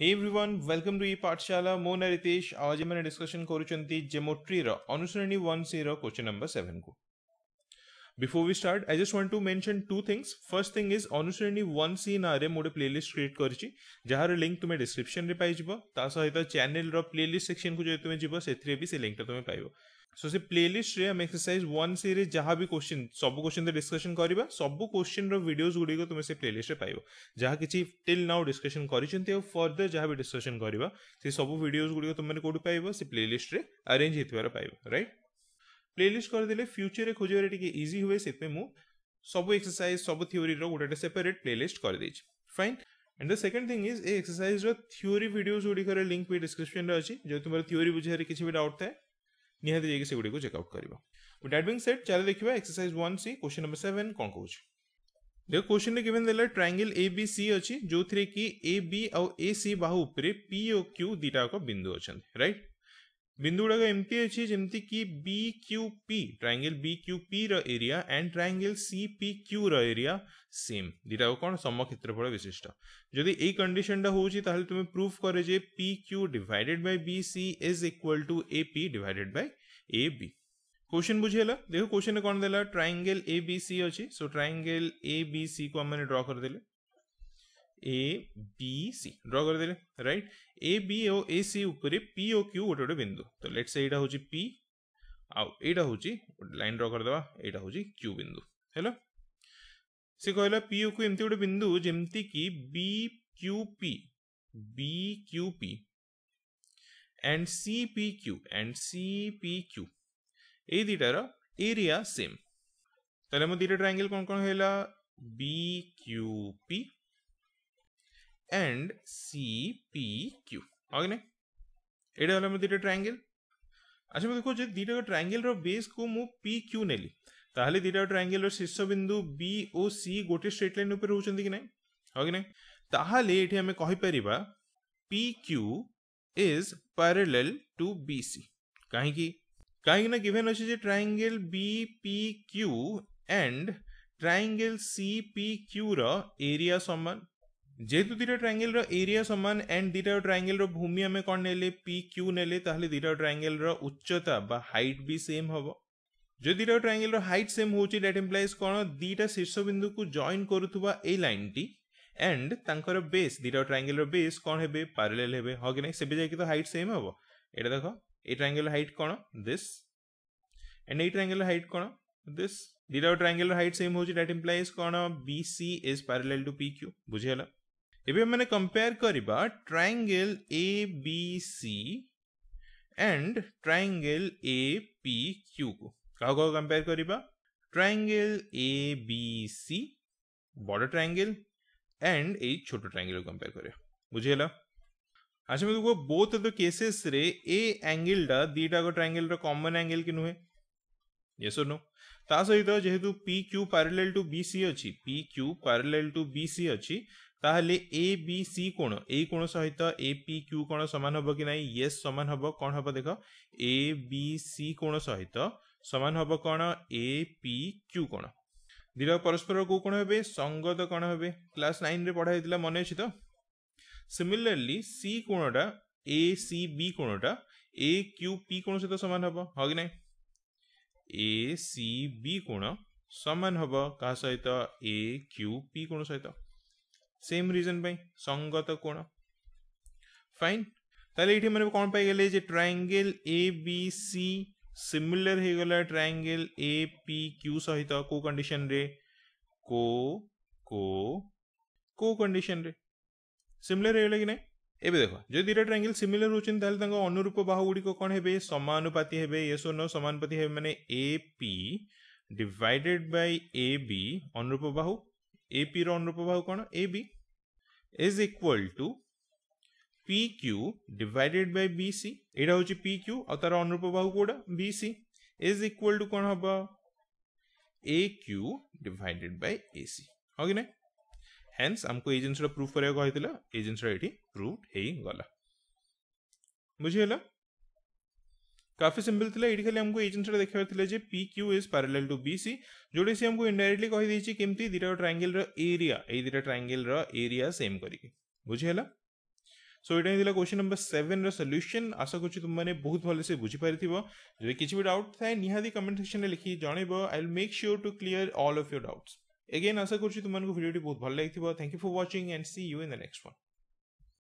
Hai everyone welcome to e Pathshala ମୋ ନାଁ ରିତେଶ ଆଜି ଆମେ ଡିସ୍କସନ୍ କରୁଛନ୍ତି ଜେମୋଟ୍ରିର ଅନୁଶ୍ରେଣୀ ୱାନ୍ ସିର କୋଶ୍ଚିନ୍ ନମ୍ବର ସେଭେନ୍କୁ Before we start, I just want to mention two things. First thing is ଅନୁସରଣୀ 1C ନାଁରେ ମୁଁ ଗୋଟେ ପ୍ଲେଲିଷ୍ଟ କ୍ରିଏଟ୍ କରିଛି ଯାହାର ଲିଙ୍କ୍ ତୁମେ ଡିସ୍କ୍ରିପ୍ସନରେ ପାଇଯିବ ତା ସହିତ ଚ୍ୟାନେଲର ପ୍ଲେଲିଷ୍ଟ ସେକ୍ସନକୁ ଯଦି ତୁମେ ଯିବ ସେଥିରେ ବି ସେ ଲିଙ୍କ୍ଟା ତୁମେ ପାଇବ ସୋ ସେ ପ୍ଲେଲିଷ୍ଟରେ ଆମେ ଏକ୍ସରସାଇଜ୍ ୱାନ୍ ସିରେ ଯାହା ବି କୋଶ୍ଚିନ୍ ସବୁ କୋଶ୍ଚିନ୍ରେ ଡିସ୍କସନ୍ କରିବା ସବୁ କୋଶ୍ଚିନ୍ର ଭିଡ଼ିଓଜ୍ ଗୁଡ଼ିକ ତୁମେ ସେ ପ୍ଲେଲିଷ୍ଟରେ ପାଇବ ଯାହା କିଛି ଟିଲ୍ ନାଉ ଡିସ୍କସନ୍ କରିଛନ୍ତି ଆଉ ଫର୍ଦର ଯାହା ବି ଡିସ୍କସନ୍ କରିବା ସେ ସବୁ ଭିଡ଼ିଓଜ୍ ଗୁଡ଼ିକ ତୁମେ କୋଉଠି ପାଇବ ସେ ପ୍ଲେଲିଷ୍ଟରେ ଆରେଞ୍ଜ ହେଇଥିବାର ପାଇବ ରାଇଟ୍ प्लेलीस्ट करदे फ्यूचर में खोजे इजी हुए से सब एक्सरसाइज सब थीओरी गोटे सेपरेट प्लेलीस्ट करदे fine and the second thing is a exercise theory video गुड़िक लिंक भी डिस्क्रिप्शन में अच्छी जो तुम्हारे थ्योरी बुझे किसी डाउट थे निहती जाइए से गुड़ी चेकआउट कर डैट सेट चल देखा exercise one C question number seven कौन कौन देख क्वेश्चन में गिवन देखा ट्राएंगल ए बी सी अच्छी जो थी कि ए बी आउ ए सी बाहू पी और क्यू दुटा बिंदु अच्छा रईट बिंदु रहेगा एम टी एच जमती B Q P triangle B Q P रेरिया and triangle C P Q रेरिया सेम दुटा कौन सम क्षेत्रफल विशिष्ट जदि यही कंडीशन टा तुम प्रूफ करे जे P Q divided by B C is equal to A P divided by A B question बुझेगा देख क्वेश्चन कौन देला ट्राएंगल ए बी सी अच्छी सो ट्राएंगल ए बी सी को ड्र करदे ए बी सी ड्र करदे रईट ए बी ओ ए सी पीओ क्यू गोटे गोटे बिंदु तो लेट से हूँ पी आईटा हूँ लाइन ड्र करदे यहाँ हूँ क्यू बिंदु हेलो से कहला पीओ क्यू एमती गोटे बिंदु जमती कि B Q P B Q P and C P Q and C P Q ए दुटार एरिया सेम तो मुझे दुटा ट्राइंगल कौन कौन है B Q P and CPQ. आगे एटा हल आम दुटा ट्राएंगेल আচ্ছা দেখো যে দুইটা ট্রায়াঙ্গেলর বেসকু মু পি কিউ নেলি তাহলে দুইটা ট্রায়াঙ্গেলর শীর্ষ বিন্দু বি ও সি গোটে স্ট্রেট লাইন উপরে রহুচন্তি কি না হয় কি না তাহলে এটি আমি কহি পারিবা P Q is parallel to B C কাহি কি কাহি না গিভেন আছে যে triangle B P Q and triangle C P Q র এরিয়া সমান যেহেতু দুইটা ট্রাঙ্গেলর এরিয়া সমান এন্ড দুইটা ট্রাঙ্গেলর ভূমি আমি কଣ নেলে পি কিউ নেলে তাহলে দুইটা ট্রাঙ্গেলর উচ্চতা বা হাইট বি সেম হব যদি দুইটা ট্রাঙ্গেলর হাইট সেম হচ্ছে দ্যাট ইমপ্লাইজ কଣ দুইটা শীর্ষবিন্দুকু জয়েন করুথুবা এই লাইনটি এন্ড তাঙ্কর বেস দুইটা ট্রাঙ্গেলর বেস কଣ হেবে প্যারালেল হেবে হ কি না সেবে যাকি তো হাইট সেম হব এটা দেখো এই ট্রাঙ্গেলর হাইট কଣ দিস এন্ড এই ট্রাঙ্গেলর হাইট কଣ দিস দুইটা ট্রাঙ্গেলর হাইট সেম হচ্ছে দ্যাট ইমপ্লাইজ কଣ B C is parallel to P Q বুঝিলা एबे माने कंपेयर करबा triangle A B C and triangle A P Q को का को कंपेयर करबा ट्रायंगल ए बी सी बड़ ट्रायंगल एंड ए छोट ट्रायंगल कंपेयर करे बुझेला अच्छा मैं तुमको बोथ द केसेस रे ए एंगल डा दीटा को ट्रायंगल रो कॉमन एंगल किनु है ये सो ता सहित जेहेतु P Q parallel to B C अछि P Q parallel to B C अछि তাহলে এ বি সি কোণ এই কোণ সহিত এ পি কিউ কোণ সমান হব কি না ইয়েস সমান হব কোণ হব দেখ এ বি সি কোণ সহিত সমান হব কোণ এ পি কিউ কোণ দুইটা পরস্পর কেউ কোণ হবে সঙ্গত কোণ হবে ক্লাস নাইনরে পড়া হয়েছিল মনে আছে তো সিমিলারলি সি কোণটা এ সি বি কোণটা এ কিউ পি কোণ সহিত সমান হব হয় কি না এ সি বি কোণ সমান হব কাହା ସହିତ ଏ କ୍ୟୁ ପି କୋଣ ସହିତ सेम रिजन संगत कोण फाइन ताले ये मैंने कौन पाई जे triangle A B C similar हो गला ट्राइंगल ए पी क्यू सहित को कंडीशन रे को को को कंडीशन रे सिमिलर हो कि ए देख जो दुटा ट्राइंगल सिमिलर होते अनुरूप बाहूगुड़ी कौन है समानुपाति हे ये सो नो समानुपाति हे मैंने A P डिडेड by A B अनुरूप बाहू ए पी अनुरूप बाहू कौन A B is equal to P Q divided by B होची पी और तार अनुरूप बाहु कोड़ा बी सी इज इक्वल कौन हबा A Q divided by A ना हेन्स हमको ए जिनसटा प्रूफ करिया कहैतिला ए जिनसटा एठी प्रूफ हेई गला बुझिहला काफी सिंपल थी ये खाली ये एजेंट देखा जे P Q is parallel to B C जोटे से हमको इंडाइरेक्टली कही देछि केमति दिटा ट्रायंगल रो एरिया ए दिटा ट्रायंगल एरिया सेम कर बुझी सो ये दिला क्वेश्चन नंबर सेवेन रल्यूशन आशा करछि तुम बहुत भले से बुझीपारी थी जे किछि भी डाउट थाए निहादी कमेंट सेक्शन में लिखिए जन I will make sure to clear all of your doubts again आशा करछि तुमको भिडियो बहुत भल लागिथिबो thank you for watching and see you in the next one